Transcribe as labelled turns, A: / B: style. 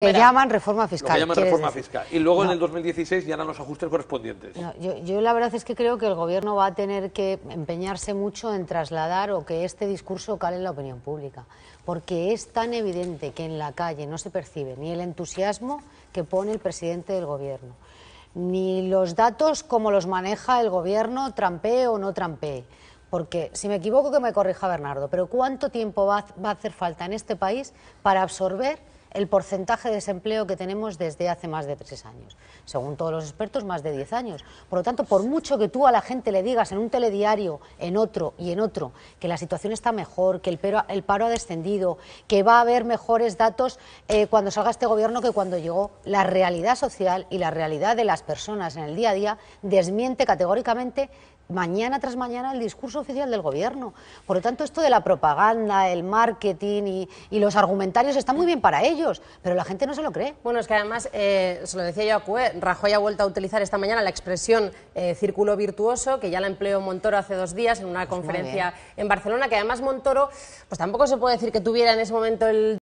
A: Que llaman reforma
B: fiscal. llaman reforma fiscal. Y luego en el 2016 ya harán los ajustes correspondientes.
A: yo, la verdad es que creo que el gobierno va a tener que empeñarse mucho en trasladar o que este discurso cale en la opinión pública. Porque es tan evidente que en la calle no se percibe ni el entusiasmo que pone el presidente del gobierno, ni los datos como los maneja el gobierno, trampee o no trampee. Porque, si me equivoco, que me corrija Bernardo, pero ¿cuánto tiempo va a hacer falta en este país para absorber el porcentaje de desempleo que tenemos desde hace más de tres años. Según todos los expertos, más de diez años. Por lo tanto, por mucho que tú a la gente le digas en un telediario, en otro y en otro, que la situación está mejor, que el, paro ha descendido, que va a haber mejores datos eh, cuando salga este gobierno que cuando llegó, la realidad social y la realidad de las personas en el día a día desmiente categóricamente mañana tras mañana el discurso oficial del gobierno. Por lo tanto, esto de la propaganda, el marketing y, y los argumentarios está muy bien para ellos pero la gente no se lo cree.
B: Bueno, es que además, eh, se lo decía yo a Cue, Rajoy ha vuelto a utilizar esta mañana la expresión eh, círculo virtuoso, que ya la empleó Montoro hace dos días en una pues conferencia en Barcelona, que además Montoro, pues tampoco se puede decir que tuviera en ese momento el